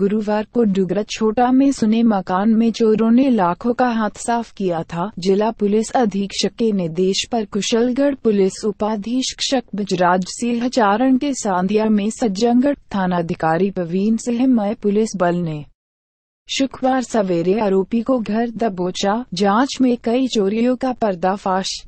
गुरुवार को डुगरा छोटा में सुने मकान में चोरों ने लाखों का हाथ साफ किया था जिला पुलिस अधीक्षक के निर्देश पर कुशलगढ़ पुलिस उपाधीक्षक बजराज सिंह चारण के सांधिया में सज्जनगढ़ थानाधिकारी प्रवीण सिंह मय पुलिस बल ने शुक्रवार सवेरे आरोपी को घर दबोचा जांच में कई चोरियों का पर्दाफाश